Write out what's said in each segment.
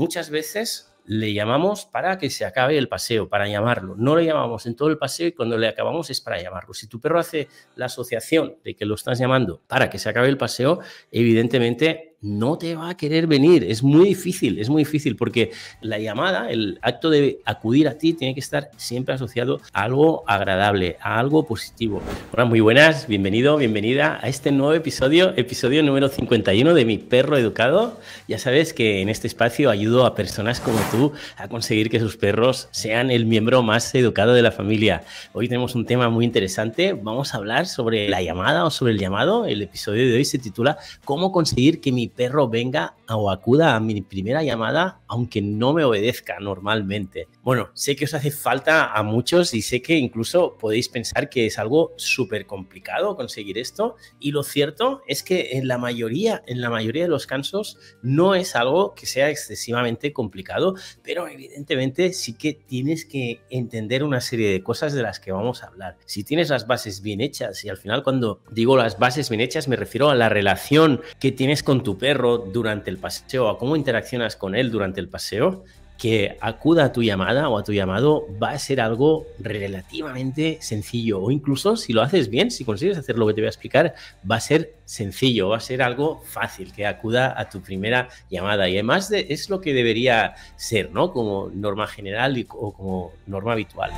muchas veces le llamamos para que se acabe el paseo, para llamarlo. No le llamamos en todo el paseo y cuando le acabamos es para llamarlo. Si tu perro hace la asociación de que lo estás llamando para que se acabe el paseo, evidentemente no te va a querer venir. Es muy difícil, es muy difícil porque la llamada, el acto de acudir a ti tiene que estar siempre asociado a algo agradable, a algo positivo. Hola, muy buenas, bienvenido, bienvenida a este nuevo episodio, episodio número 51 de Mi Perro Educado. Ya sabes que en este espacio ayudo a personas como tú a conseguir que sus perros sean el miembro más educado de la familia. Hoy tenemos un tema muy interesante, vamos a hablar sobre la llamada o sobre el llamado. El episodio de hoy se titula ¿Cómo conseguir que mi perro venga o acuda a mi primera llamada, aunque no me obedezca normalmente. Bueno, sé que os hace falta a muchos y sé que incluso podéis pensar que es algo súper complicado conseguir esto. Y lo cierto es que en la mayoría, en la mayoría de los casos, no es algo que sea excesivamente complicado, pero evidentemente sí que tienes que entender una serie de cosas de las que vamos a hablar. Si tienes las bases bien hechas, y al final cuando digo las bases bien hechas me refiero a la relación que tienes con tu perro durante el paseo o cómo interaccionas con él durante el paseo, que acuda a tu llamada o a tu llamado va a ser algo relativamente sencillo o incluso si lo haces bien, si consigues hacer lo que te voy a explicar, va a ser sencillo, va a ser algo fácil que acuda a tu primera llamada y además de, es lo que debería ser, ¿no? Como norma general o como norma habitual.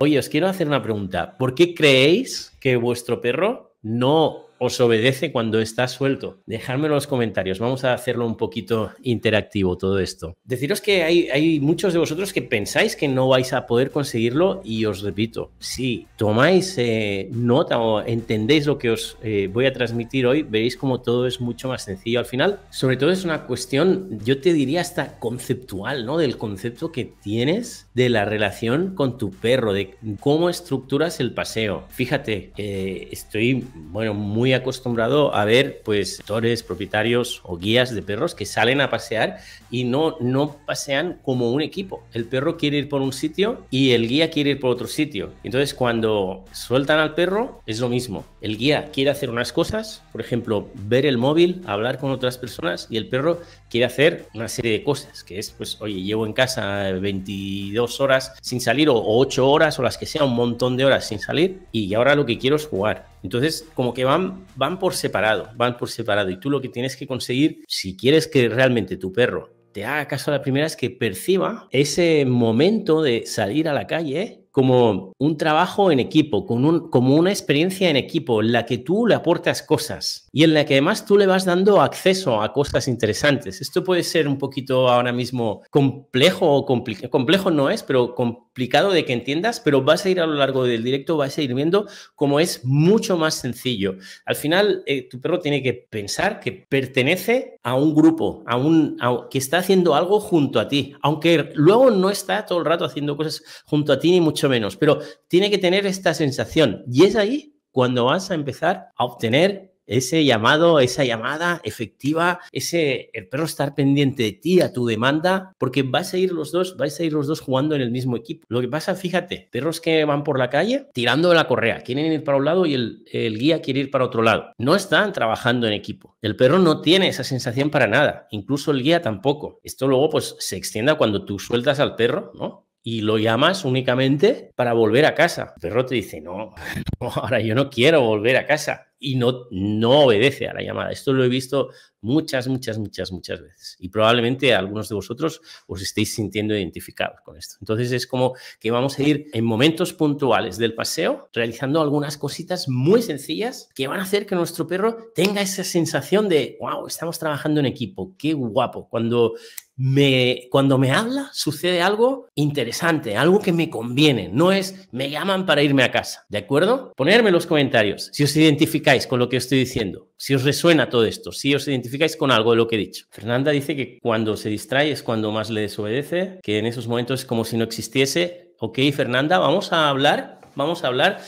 Oye, os quiero hacer una pregunta. ¿Por qué creéis que vuestro perro no os obedece cuando está suelto? Dejadme en los comentarios. Vamos a hacerlo un poquito interactivo todo esto. Deciros que hay, hay muchos de vosotros que pensáis que no vais a poder conseguirlo y os repito, si tomáis eh, nota o entendéis lo que os eh, voy a transmitir hoy, veréis como todo es mucho más sencillo al final. Sobre todo es una cuestión, yo te diría hasta conceptual, ¿no? Del concepto que tienes de la relación con tu perro, de cómo estructuras el paseo. Fíjate, eh, estoy, bueno, muy acostumbrado a ver, pues, sectores, propietarios o guías de perros que salen a pasear y no, no pasean como un equipo. El perro quiere ir por un sitio y el guía quiere ir por otro sitio. Entonces, cuando sueltan al perro, es lo mismo. El guía quiere hacer unas cosas, por ejemplo, ver el móvil, hablar con otras personas y el perro quiere hacer una serie de cosas, que es, pues, oye, llevo en casa 22 horas sin salir o 8 horas o las que sea, un montón de horas sin salir y ahora lo que quiero es jugar. Entonces, como que van, van por separado, van por separado y tú lo que tienes que conseguir, si quieres que realmente tu perro te haga caso a la primera, es que perciba ese momento de salir a la calle como un trabajo en equipo, como una experiencia en equipo, en la que tú le aportas cosas y en la que además tú le vas dando acceso a cosas interesantes. Esto puede ser un poquito ahora mismo complejo o complejo no es, pero complicado de que entiendas, pero vas a ir a lo largo del directo, vas a ir viendo cómo es mucho más sencillo. Al final, eh, tu perro tiene que pensar que pertenece a un grupo, a un que está haciendo algo junto a ti, aunque luego no está todo el rato haciendo cosas junto a ti ni mucho menos, pero tiene que tener esta sensación y es ahí cuando vas a empezar a obtener ese llamado, esa llamada efectiva, ese el perro estar pendiente de ti, a tu demanda, porque vas a ir los dos, vais a ir los dos jugando en el mismo equipo. Lo que pasa, fíjate, perros que van por la calle tirando la correa, quieren ir para un lado y el, guía quiere ir para otro lado. No están trabajando en equipo. El perro no tiene esa sensación para nada, incluso el guía tampoco. Esto luego pues se extienda cuando tú sueltas al perro, ¿no? y lo llamas únicamente para volver a casa. El perro te dice, no, ahora yo no quiero volver a casa y no, no obedece a la llamada. Esto lo he visto muchas, muchas, muchas, muchas veces. Y probablemente algunos de vosotros os estéis sintiendo identificados con esto. Entonces es como que vamos a ir en momentos puntuales del paseo realizando algunas cositas muy sencillas que van a hacer que nuestro perro tenga esa sensación de, wow, estamos trabajando en equipo, qué guapo. Cuando me, cuando me habla sucede algo interesante, algo que me conviene. No es, me llaman para irme a casa, ¿de acuerdo? Ponerme en los comentarios si os identificáis con lo que estoy diciendo, si os resuena todo esto, si os identificáis con algo de lo que he dicho. Fernanda dice que cuando se distrae es cuando más le desobedece, que en esos momentos es como si no existiese. Ok, Fernanda, vamos a hablar, vamos a hablar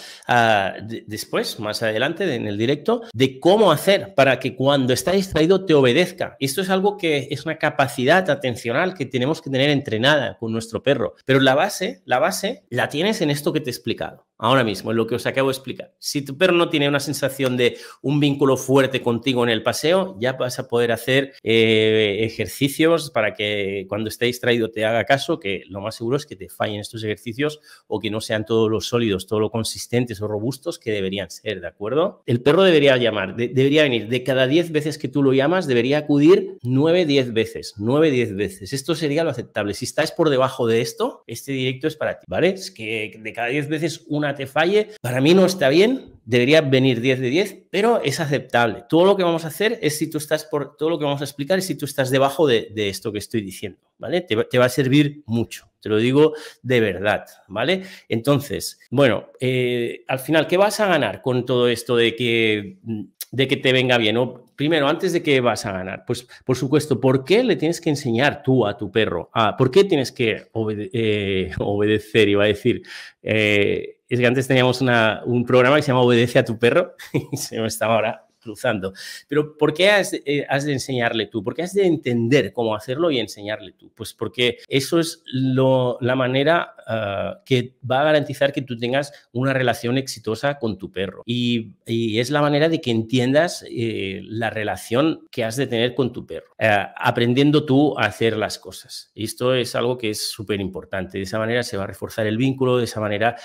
después, más adelante en el directo, de cómo hacer para que cuando está distraído te obedezca. Esto es algo que es una capacidad atencional que tenemos que tener entrenada con nuestro perro. Pero la base, la base la tienes en esto que te he explicado. Ahora mismo, en lo que os acabo de explicar. Si tu perro no tiene una sensación de un vínculo fuerte contigo en el paseo, ya vas a poder hacer eh, ejercicios para que cuando esté distraído te haga caso, que lo más seguro es que te fallen estos ejercicios o que no sean todos los sólidos, todo lo consistentes robustos que deberían ser, ¿de acuerdo? El perro debería llamar, debería venir. De cada 10 veces que tú lo llamas, debería acudir 9, 10 veces. 9, 10 veces. Esto sería lo aceptable. Si estás por debajo de esto, este directo es para ti, ¿vale? Es que de cada 10 veces una te falle, para mí no está bien, debería venir 10 de 10, pero es aceptable. Todo lo que vamos a hacer es si tú estás por, todo lo que vamos a explicar es si tú estás debajo de, esto que estoy diciendo, ¿vale? te va a servir mucho. Te lo digo de verdad, ¿vale? Entonces, bueno, eh, al final, ¿qué vas a ganar con todo esto de que, mm, de que te venga bien? Primero, antes de que vas a ganar, pues por supuesto, ¿por qué le tienes que enseñar tú a tu perro? Ah, ¿Por qué tienes que eh, obedecer? Iba a decir. Eh, es que antes teníamos un programa que se llama Obedece a tu perro y se me estaba ahora cruzando. Pero ¿por qué eh, has, de enseñarle tú? ¿Por qué has de entender cómo hacerlo y enseñarle tú? Pues porque eso es la manera ah, que va a garantizar que tú tengas una relación exitosa con tu perro. Y, es la manera de que entiendas eh, la relación que has de tener con tu perro, eh, aprendiendo tú a hacer las cosas. Y esto es algo que es súper importante. De esa manera se va a reforzar el vínculo, de esa manera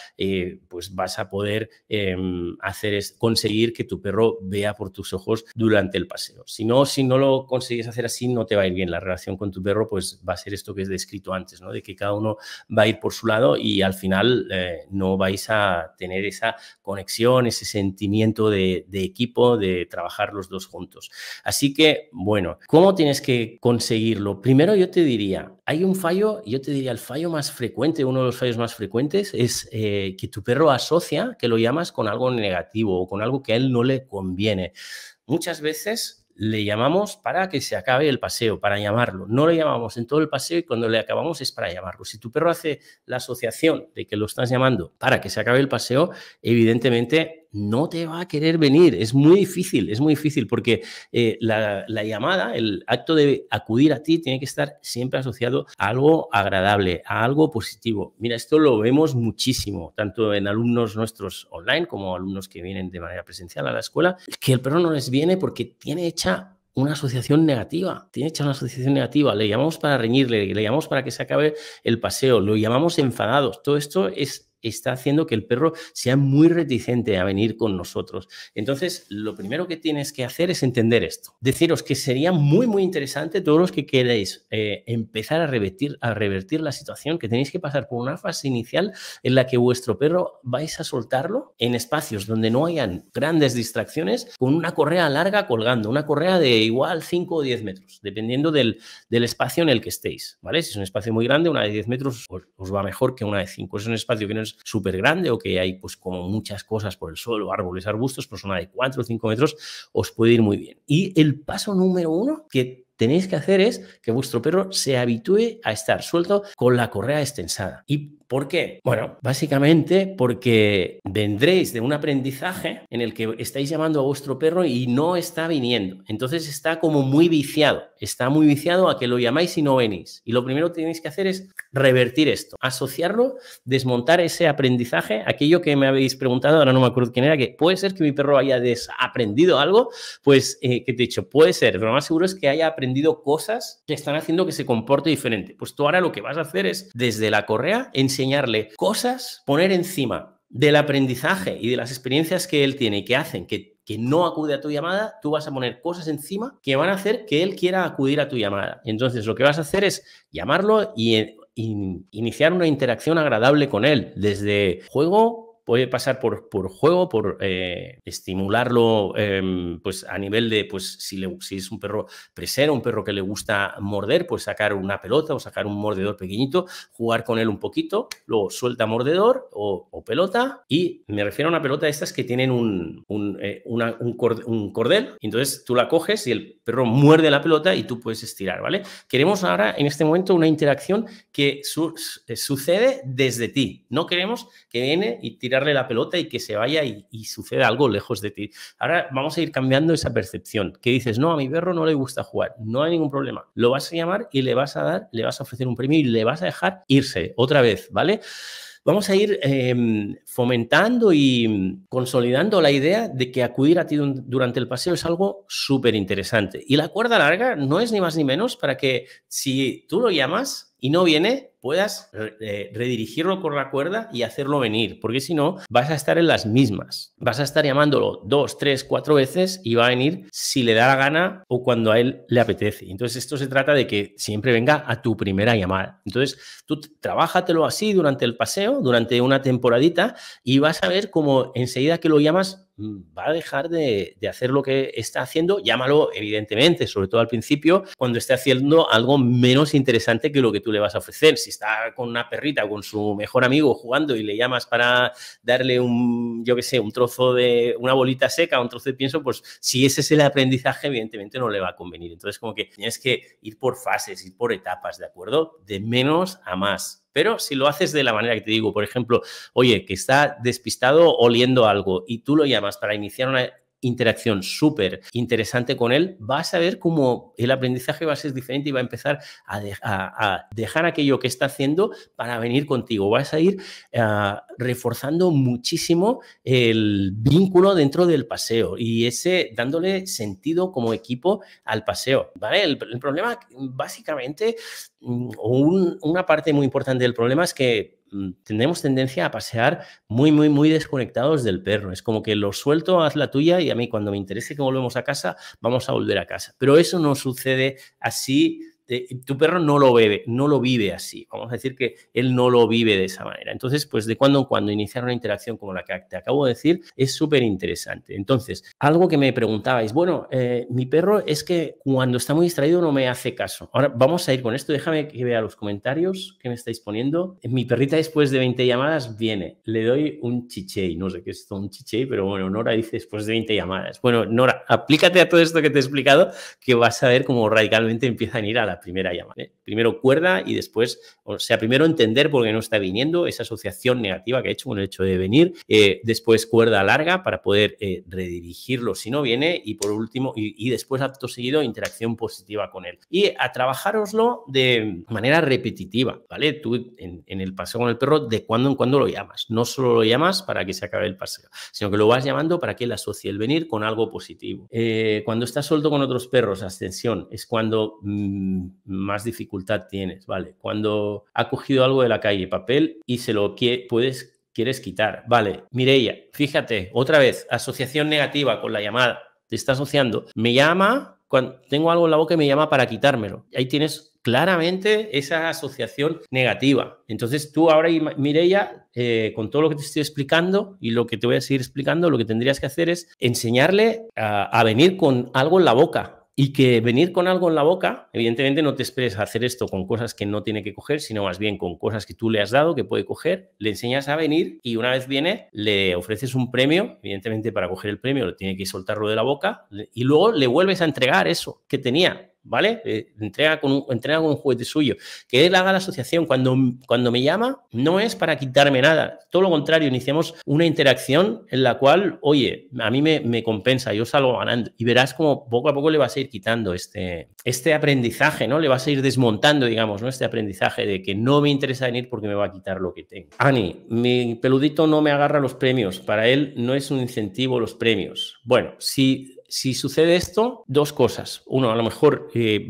pues vas a poder em, hacer conseguir que tu perro vea por tus ojos durante el paseo. Si no, si no lo consigues hacer así, no te va a ir bien. La relación con tu perro, pues va a ser esto que he descrito antes, ¿no? De que cada uno va a ir por su lado y al final eh, no vais a tener esa conexión, ese sentimiento de equipo, de trabajar los dos juntos. Así que, bueno, ¿cómo tienes que conseguirlo? Primero yo te diría, hay un fallo, yo te diría, el fallo más frecuente, uno de los fallos más frecuentes es eh, que tu perro asocia que lo llamas con algo negativo o con algo que a él no le conviene. Muchas veces le llamamos para que se acabe el paseo, para llamarlo. No le llamamos en todo el paseo y cuando le acabamos es para llamarlo. Si tu perro hace la asociación de que lo estás llamando para que se acabe el paseo, evidentemente no te va a querer venir. Es muy difícil, es muy difícil porque eh, la, llamada, el acto de acudir a ti tiene que estar siempre asociado a algo agradable, a algo positivo. Mira, esto lo vemos muchísimo, tanto en alumnos nuestros online como alumnos que vienen de manera presencial a la escuela, que el perro no les viene porque tiene hecha una asociación negativa, tiene hecha una asociación negativa, le llamamos para reñirle, le llamamos para que se acabe el paseo, lo llamamos enfadados, todo esto es está haciendo que el perro sea muy reticente a venir con nosotros. Entonces, lo primero que tienes que hacer es entender esto. Deciros que sería muy, muy interesante todos los que queréis eh, empezar a revertir, a revertir la situación, que tenéis que pasar por una fase inicial en la que vuestro perro vais a soltarlo en espacios donde no hayan grandes distracciones con una correa larga colgando, una correa de igual 5 o 10 metros, dependiendo del, espacio en el que estéis, ¿vale? Si es un espacio muy grande, una de 10 metros os, va mejor que una de 5. es un espacio que no es súper grande o que hay pues como muchas cosas por el suelo, árboles, arbustos, por pues, zona de 4 o 5 metros, os puede ir muy bien. Y el paso número uno, que tenéis que hacer es que vuestro perro se habitúe a estar suelto con la correa extensada. ¿Y por qué? Bueno, básicamente porque vendréis de un aprendizaje en el que estáis llamando a vuestro perro y no está viniendo. Entonces está como muy viciado, está muy viciado a que lo llamáis y no venís. Y lo primero que tenéis que hacer es revertir esto, asociarlo, desmontar ese aprendizaje, aquello que me habéis preguntado, ahora no me acuerdo quién era, que puede ser que mi perro haya desaprendido algo, pues eh, que te he dicho, puede ser, lo más seguro es que haya aprendido cosas que están haciendo que se comporte diferente. Pues tú ahora lo que vas a hacer es, desde la correa, enseñarle cosas, poner encima del aprendizaje y de las experiencias que él tiene y que hacen que, no acude a tu llamada, tú vas a poner cosas encima que van a hacer que él quiera acudir a tu llamada. Entonces, lo que vas a hacer es llamarlo y, e, iniciar una interacción agradable con él, desde juego puede pasar por, por juego, por eh, estimularlo em, pues a nivel de, pues si, le, si es un perro presero, un perro que le gusta morder, pues sacar una pelota o sacar un mordedor pequeñito, jugar con él un poquito, luego suelta mordedor o, pelota y me refiero a una pelota de estas que tienen un, un, eh, un, cordel, entonces tú la coges y el perro muerde la pelota y tú puedes estirar, ¿vale? Queremos ahora en este momento una interacción que eh, sucede desde ti, no queremos que viene y tira darle la pelota y que se vaya y, suceda algo lejos de ti. Ahora vamos a ir cambiando esa percepción, que dices, no, a mi perro no le gusta jugar, no hay ningún problema. Lo vas a llamar y le vas a dar, le vas a ofrecer un premio y le vas a dejar irse otra vez, ¿vale? vamos a ir em, fomentando y consolidando la idea de que acudir a ti durante el paseo es algo súper interesante. Y la cuerda larga no es ni más ni menos para que si tú lo llamas, y no viene, puedas eh, redirigirlo con la cuerda y hacerlo venir, porque si no, vas a estar en las mismas. Vas a estar llamándolo dos, tres, cuatro veces y va a venir si le da la gana o cuando a él le apetece. Entonces, esto se trata de que siempre venga a tu primera llamada. Entonces, tú trabajatelo así durante el paseo, durante una temporadita, y vas a ver cómo enseguida que lo llamas, Mm, va a dejar de, hacer lo que está haciendo, llámalo evidentemente, sobre todo al principio, cuando esté haciendo algo menos interesante que lo que tú le vas a ofrecer. Si está con una perrita, con su mejor amigo jugando y le llamas para darle un, yo qué sé, un trozo de, una bolita seca, un trozo de pienso, pues si ese es el aprendizaje, evidentemente no le va a convenir. Entonces, como que tienes que ir por fases, ir por etapas, ¿de acuerdo? De menos a más. Pero si lo haces de la manera que te digo, por ejemplo, oye, que está despistado oliendo algo y tú lo llamas para iniciar una interacción súper interesante con él, vas a ver cómo el aprendizaje va a ser diferente y va a empezar a, dejar aquello que está haciendo para venir contigo. Vas a ir eh, reforzando muchísimo el vínculo dentro del paseo y ese dándole sentido como equipo al paseo. ¿vale? El, problema básicamente, mm, una parte muy importante del problema es que Mm, tenemos tendencia a pasear muy, muy, muy desconectados del perro. Es como que lo suelto, haz la tuya y a mí cuando me interese que volvemos a casa, vamos a volver a casa. Pero eso no sucede así tu perro no lo bebe, no lo vive así. Vamos a decir que él no lo vive de esa manera. Entonces, pues de cuando en cuando iniciar una interacción como la que te acabo de decir es súper interesante. Entonces, algo que me preguntabais, bueno, eh, mi perro es que cuando está muy distraído no me hace caso. Ahora vamos a ir con esto, déjame que vea los comentarios que me estáis poniendo. Eh, mi perrita después de 20 llamadas viene, le doy un y no sé qué es esto, un chiché, pero bueno, Nora dice después de 20 llamadas. Bueno, Nora, aplícate a todo esto que te he explicado que vas a ver cómo radicalmente empiezan a ir a la primera llama. ¿eh? Primero cuerda y después, o sea, primero entender por qué no está viniendo, esa asociación negativa que ha hecho con el hecho de venir, eh, después cuerda larga para poder eh, redirigirlo si no viene y por último, y, después acto seguido, interacción positiva con él. Y a trabajároslo de manera repetitiva, ¿vale? Tú en, el paseo con el perro, de cuando en cuando lo llamas. No solo lo llamas para que se acabe el paseo, sino que lo vas llamando para que él asocie el venir con algo positivo. cuando estás suelto con otros perros, ascensión, es cuando mm, más dificultad tienes, ¿vale? Cuando ha cogido algo de la calle, papel, y se lo puedes, quieres quitar, ¿vale? Mireia, fíjate, otra vez, asociación negativa con la llamada, te está asociando, me llama, cuando tengo algo en la boca y me llama para quitármelo. Ahí tienes claramente esa asociación negativa. Entonces tú ahora, Mireia, eh, con todo lo que te estoy explicando y lo que te voy a seguir explicando, lo que tendrías que hacer es enseñarle a venir con algo en la boca, y que venir con algo en la boca, evidentemente no te esperes a hacer esto con cosas que no tiene que coger, sino más bien con cosas que tú le has dado, que puede coger, le enseñas a venir y una vez viene le ofreces un premio, evidentemente para coger el premio lo tiene que soltarlo de la boca y luego le vuelves a entregar eso que tenía ¿vale? Eh, entrega, con un, entrega con juguete suyo. Que él haga la asociación. Cuando, cuando me llama, no es para quitarme nada. Todo lo contrario, iniciamos una interacción en la cual, oye, a mí me, compensa, yo salgo ganando. Y verás como poco a poco le vas a ir quitando este, este aprendizaje, ¿no? Le vas a ir desmontando, digamos, ¿no? Este aprendizaje de que no me interesa venir porque me va a quitar lo que tengo. Ani, mi peludito no me agarra los premios. Para él no es un incentivo los premios. Bueno, si si sucede esto, dos cosas. Uno, a lo mejor eh,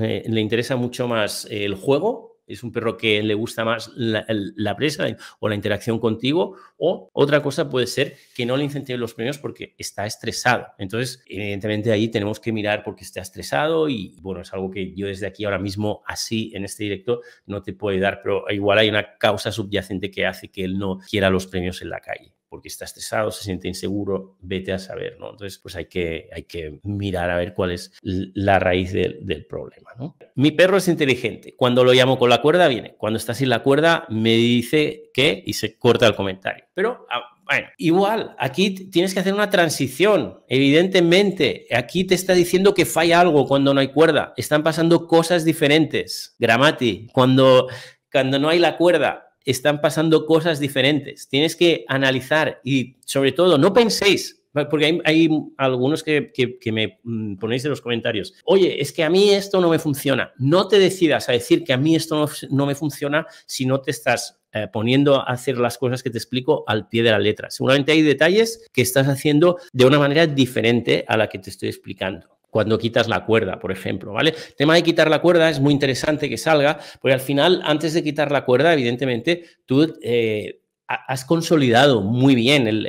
eh, le interesa mucho más eh, el juego, es un perro que le gusta más la, presa o la interacción contigo, o otra cosa puede ser que no le incentive los premios porque está estresado. Entonces, evidentemente ahí tenemos que mirar porque está estresado y bueno, es algo que yo desde aquí ahora mismo así en este directo no te puedo dar, pero igual hay una causa subyacente que hace que él no quiera los premios en la calle porque está estresado, se siente inseguro, vete a saber, ¿no? Entonces, pues hay que, hay que mirar a ver cuál es la raíz del, problema, ¿no? Mi perro es inteligente. Cuando lo llamo con la cuerda, viene. Cuando está sin la cuerda, me dice qué y se corta el comentario. Pero ah, bueno, igual, aquí tienes que hacer una transición, evidentemente. Aquí te está diciendo que falla algo cuando no hay cuerda. Están pasando cosas diferentes. Gramati, cuando, cuando no hay la cuerda, están pasando cosas diferentes. Tienes que analizar y sobre todo no penséis. Porque hay, algunos que, me mm, ponéis en los comentarios, oye, es que a mí esto no me funciona. No te decidas a decir que a mí esto no, me funciona si no te estás eh, poniendo a hacer las cosas que te explico al pie de la letra. Seguramente hay detalles que estás haciendo de una manera diferente a la que te estoy explicando cuando quitas la cuerda, por ejemplo, ¿vale? El tema de quitar la cuerda es muy interesante que salga, porque al final, antes de quitar la cuerda, evidentemente, tú... Eh, has consolidado muy bien el,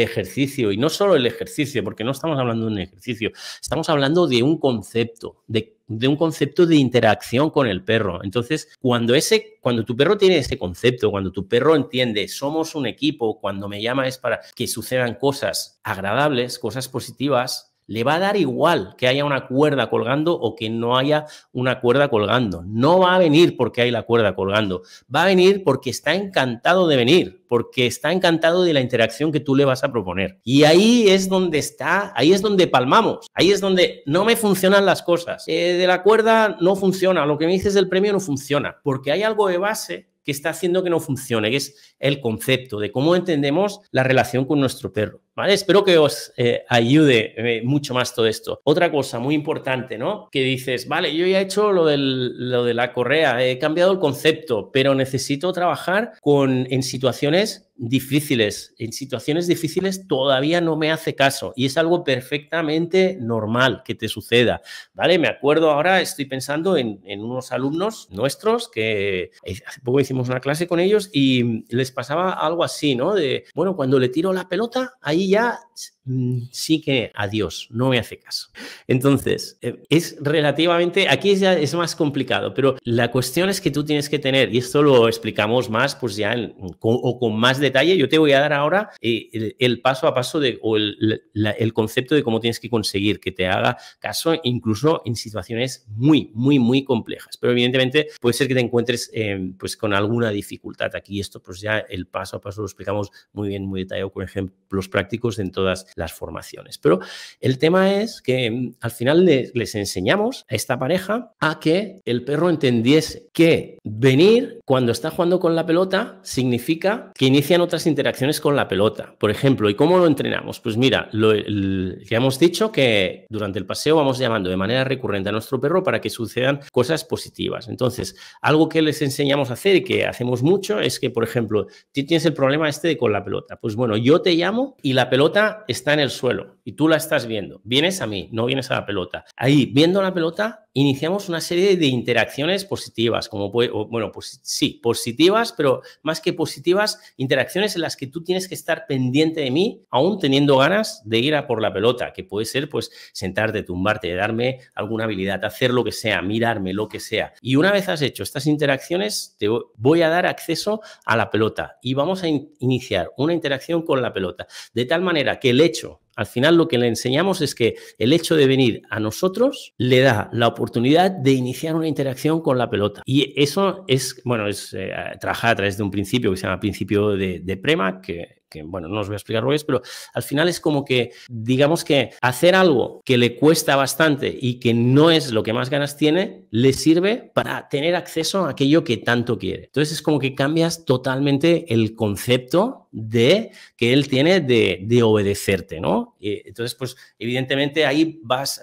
ejercicio, y no solo el ejercicio, porque no estamos hablando de un ejercicio, estamos hablando de un concepto, de, un concepto de interacción con el perro. Entonces, cuando, ese, cuando tu perro tiene ese concepto, cuando tu perro entiende, somos un equipo, cuando me llama es para que sucedan cosas agradables, cosas positivas, le va a dar igual que haya una cuerda colgando o que no haya una cuerda colgando. No va a venir porque hay la cuerda colgando. Va a venir porque está encantado de venir, porque está encantado de la interacción que tú le vas a proponer. Y ahí es donde está, ahí es donde palmamos, ahí es donde no me funcionan las cosas. Eh, de la cuerda no funciona, lo que me dices del premio no funciona, porque hay algo de base que está haciendo que no funcione, que es el concepto de cómo entendemos la relación con nuestro perro. Espero que os eh, ayude eh, mucho más todo esto. Otra cosa muy importante, ¿no? Que dices, vale, yo ya he hecho lo, lo de la correa, he cambiado el concepto, pero necesito trabajar con, en situaciones difíciles. En situaciones difíciles todavía no me hace caso y es algo perfectamente normal que te suceda, ¿vale? Me acuerdo ahora, estoy pensando en, en unos alumnos nuestros que eh, hace poco hicimos una clase con ellos y les pasaba algo así, ¿no? De, bueno, cuando le tiro la pelota, ahí yet Mm, sí que adiós, no me hace caso. Entonces, eh, es relativamente, aquí ya es más complicado, pero la cuestión es que tú tienes que tener, y esto lo explicamos más, pues ya o con más detalle, yo te voy a dar ahora eh, el, paso a paso de, o el, concepto de cómo tienes que conseguir que te haga caso, incluso en situaciones muy, muy, muy complejas. Pero evidentemente puede ser que te encuentres em, pues con alguna dificultad aquí. Esto pues ya el paso a paso lo explicamos muy bien, muy detallado con ejemplos prácticos en todas las formaciones. Pero el tema es que mm, al final les, enseñamos a esta pareja a que el perro entendiese que venir cuando está jugando con la pelota significa que inician otras interacciones con la pelota. Por ejemplo, ¿y cómo lo entrenamos? Pues mira, lo, que ya hemos dicho que durante el paseo vamos llamando de manera recurrente a nuestro perro para que sucedan cosas positivas. Entonces, algo que les enseñamos a hacer y que hacemos mucho es que, por ejemplo, tienes el problema este de con la pelota. Pues bueno, yo te llamo y la pelota está está en el suelo y tú la estás viendo. Vienes a mí, no vienes a la pelota. Ahí, viendo la pelota, iniciamos una serie de interacciones positivas, como bueno, pues sí, positivas, pero más que positivas, interacciones en las que tú tienes que estar pendiente de mí, aún teniendo ganas de ir a por la pelota, que puede ser pues sentarte, tumbarte, darme alguna habilidad, hacer lo que sea, mirarme, lo que sea. Y una vez has hecho estas interacciones, te voy a dar acceso a la pelota y vamos a iniciar una interacción con la pelota, de tal manera que el hecho al final lo que le enseñamos es que el hecho de venir a nosotros le da la oportunidad de iniciar una interacción con la pelota. Y eso es, bueno, es eh, trabajar a través de un principio que se llama principio de, de Prema, que que, bueno, no os voy a explicar lo es, pero al final es como que, digamos que hacer algo que le cuesta bastante y que no es lo que más ganas tiene, le sirve para tener acceso a aquello que tanto quiere. Entonces es como que cambias totalmente el concepto de que él tiene de, obedecerte, ¿no? Y entonces, pues evidentemente ahí vas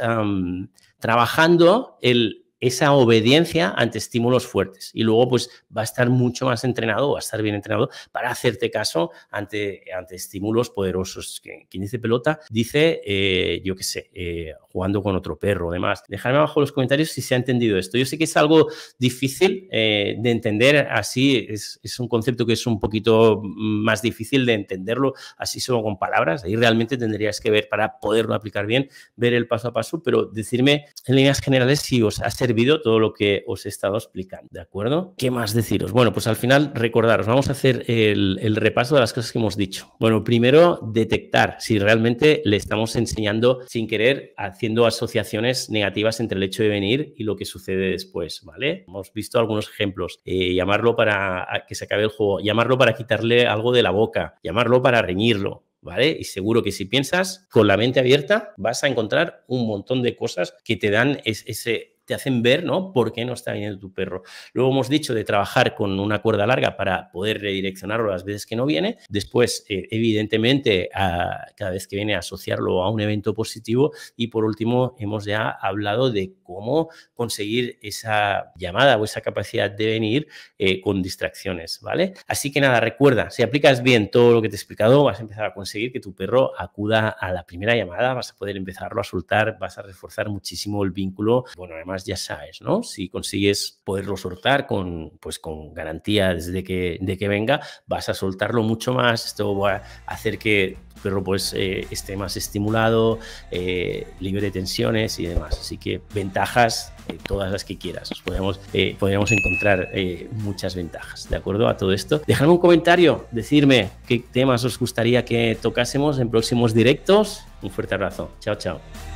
trabajando el, esa obediencia ante estímulos fuertes. Y luego, pues, va a estar mucho más entrenado, va a estar bien entrenado para hacerte caso ante, ante estímulos poderosos. Quien dice pelota, dice, eh, yo qué sé, eh, jugando con otro perro, demás. Dejadme abajo los comentarios si se ha entendido esto. Yo sé que es algo difícil eh, de entender así, es, es, un concepto que es un poquito más difícil de entenderlo así solo con palabras. Ahí realmente tendrías que ver para poderlo aplicar bien, ver el paso a paso, pero decirme en líneas generales si os ha servido Vido todo lo que os he estado explicando, ¿de acuerdo? ¿Qué más deciros? Bueno, pues al final recordaros, vamos a hacer el, repaso de las cosas que hemos dicho. Bueno, primero detectar si realmente le estamos enseñando sin querer, haciendo asociaciones negativas entre el hecho de venir y lo que sucede después, ¿vale? Hemos visto algunos ejemplos, eh, llamarlo para que se acabe el juego, llamarlo para quitarle algo de la boca, llamarlo para reñirlo, ¿vale? Y seguro que si piensas con la mente abierta vas a encontrar un montón de cosas que te dan ese, te hacen ver, ¿no? ¿Por qué no está viniendo tu perro? Luego hemos dicho de trabajar con una cuerda larga para poder redireccionarlo las veces que no viene. Después, eh, evidentemente, cada vez que viene, asociarlo a un evento positivo. Y por último, hemos ya hablado de cómo conseguir esa llamada o esa capacidad de venir eh, con distracciones, ¿vale? Así que nada, recuerda, si aplicas bien todo lo que te he explicado, vas a empezar a conseguir que tu perro acuda a la primera llamada, vas a poder empezarlo a soltar, vas a reforzar muchísimo el vínculo. Bueno, además, ya sabes, ¿no? Si consigues poderlo soltar con, pues, con garantía desde que, de que venga, vas a soltarlo mucho más, esto va a hacer que tu perro pues, eh, esté más estimulado, eh, libre de tensiones y demás. Así que ventajas, eh, todas las que quieras, podemos, podríamos encontrar muchas ventajas, ¿de acuerdo a todo esto? déjame un comentario, decirme qué temas os gustaría que tocásemos en próximos directos. Un fuerte abrazo, chao, chao.